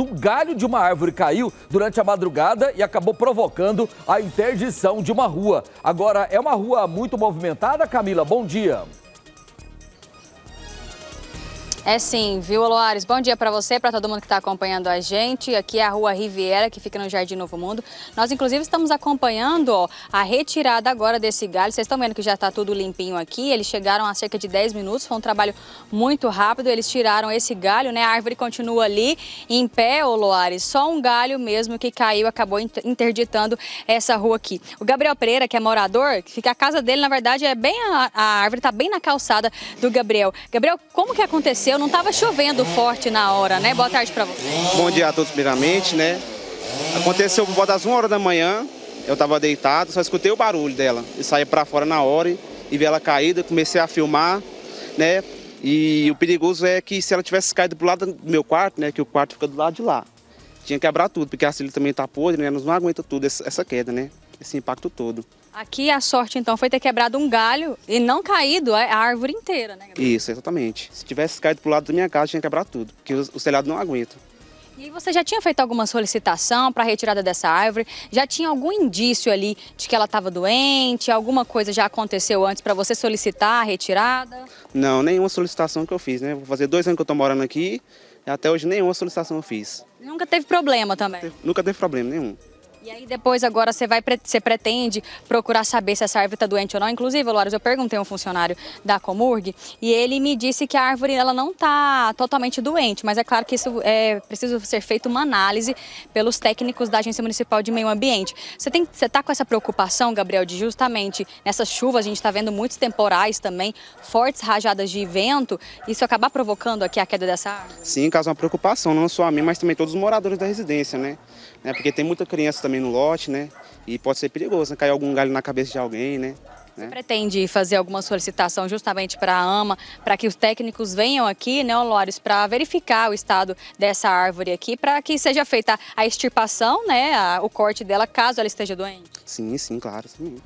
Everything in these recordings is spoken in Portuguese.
um galho de uma árvore caiu durante a madrugada e acabou provocando a interdição de uma rua. Agora, é uma rua muito movimentada, Camila? Bom dia. É sim, viu, Loares? Bom dia para você, para todo mundo que está acompanhando a gente. Aqui é a Rua Riviera, que fica no Jardim Novo Mundo. Nós, inclusive, estamos acompanhando ó, a retirada agora desse galho. Vocês estão vendo que já está tudo limpinho aqui. Eles chegaram há cerca de 10 minutos, foi um trabalho muito rápido. Eles tiraram esse galho, né? A árvore continua ali em pé, Loares. Só um galho mesmo que caiu, acabou interditando essa rua aqui. O Gabriel Pereira, que é morador, que fica a casa dele, na verdade, é bem a, a árvore está bem na calçada do Gabriel. Gabriel, como que aconteceu? não estava chovendo forte na hora, né? Boa tarde para você. Bom dia a todos, primeiramente, né? Aconteceu por volta das 1 hora da manhã, eu estava deitado, só escutei o barulho dela. E saí para fora na hora e, vi ela caída, comecei a filmar, né? E o perigoso é que se ela tivesse caído pro lado do meu quarto, né? Que o quarto fica do lado de lá. Tinha que quebrar tudo, porque a Cília também tá podre, né? Nós não aguenta tudo essa queda, né? Esse impacto todo. Aqui a sorte então foi ter quebrado um galho e não caído a árvore inteira, né? Gabriel? Isso, exatamente. Se tivesse caído pro lado da minha casa, tinha quebrado tudo, porque o telhado não aguenta. E você já tinha feito alguma solicitação para retirada dessa árvore? Já tinha algum indício ali de que ela estava doente? Alguma coisa já aconteceu antes para você solicitar a retirada? Não, nenhuma solicitação que eu fiz, né? Vou fazer dois anos que eu estou morando aqui e até hoje nenhuma solicitação eu fiz. Nunca teve problema também? nunca teve problema nenhum. E aí depois agora você vai você pretende procurar saber se essa árvore está doente ou não. Inclusive, Lóris, eu perguntei a um funcionário da Comurg e ele me disse que a árvore ela não está totalmente doente, mas é claro que isso é preciso ser feito uma análise pelos técnicos da Agência Municipal de Meio Ambiente. Você tem você está com essa preocupação, Gabriel, de justamente nessas chuvas a gente está vendo muitos temporais também, fortes rajadas de vento, isso acabar provocando aqui a queda dessa árvore? Sim, causa uma preocupação, não só a mim, mas também todos os moradores da residência, né? É, porque tem muita criança também no lote, né? E pode ser perigoso, né? Cair algum galho na cabeça de alguém, né? Você né? pretende fazer alguma solicitação justamente para a AMA, para que os técnicos venham aqui, né, Lores, para verificar o estado dessa árvore aqui, para que seja feita a extirpação, né, a, o corte dela, caso ela esteja doente? Sim, sim, claro, sim.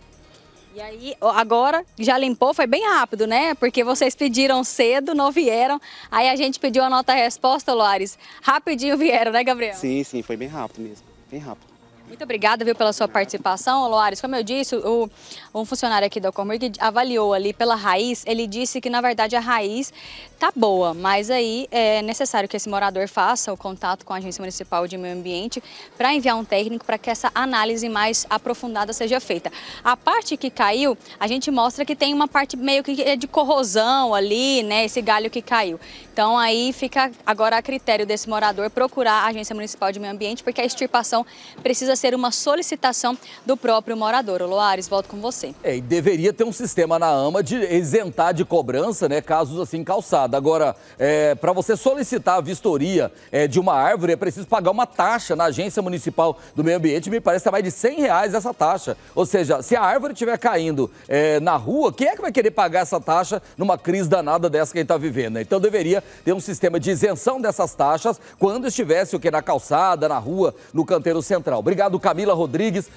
E aí, agora, já limpou, foi bem rápido, né? Porque vocês pediram cedo, não vieram. Aí a gente pediu a nota resposta, Loares. Rapidinho vieram, né, Gabriel? Sim, sim, foi bem rápido mesmo. Bem rápido. Muito obrigada viu, pela sua participação, Loares. Como eu disse, o, um funcionário aqui da Comurg avaliou ali pela raiz, ele disse que na verdade a raiz tá boa, mas aí é necessário que esse morador faça o contato com a Agência Municipal de Meio Ambiente para enviar um técnico para que essa análise mais aprofundada seja feita. A parte que caiu, a gente mostra que tem uma parte meio que é de corrosão ali, né, esse galho que caiu. Então aí fica agora a critério desse morador procurar a Agência Municipal de Meio Ambiente porque a extirpação precisa ser ser uma solicitação do próprio morador. O Loares, volto com você. É, e deveria ter um sistema na AMA de isentar de cobrança, né, casos assim calçada. Agora, é, para você solicitar a vistoria é, de uma árvore, é preciso pagar uma taxa na Agência Municipal do Meio Ambiente, me parece que é mais de 100 reais essa taxa. Ou seja, se a árvore estiver caindo é, na rua, quem é que vai querer pagar essa taxa numa crise danada dessa que a gente está vivendo? Né? Então deveria ter um sistema de isenção dessas taxas quando estivesse o que na calçada, na rua, no canteiro central. Obrigado do Camila Rodrigues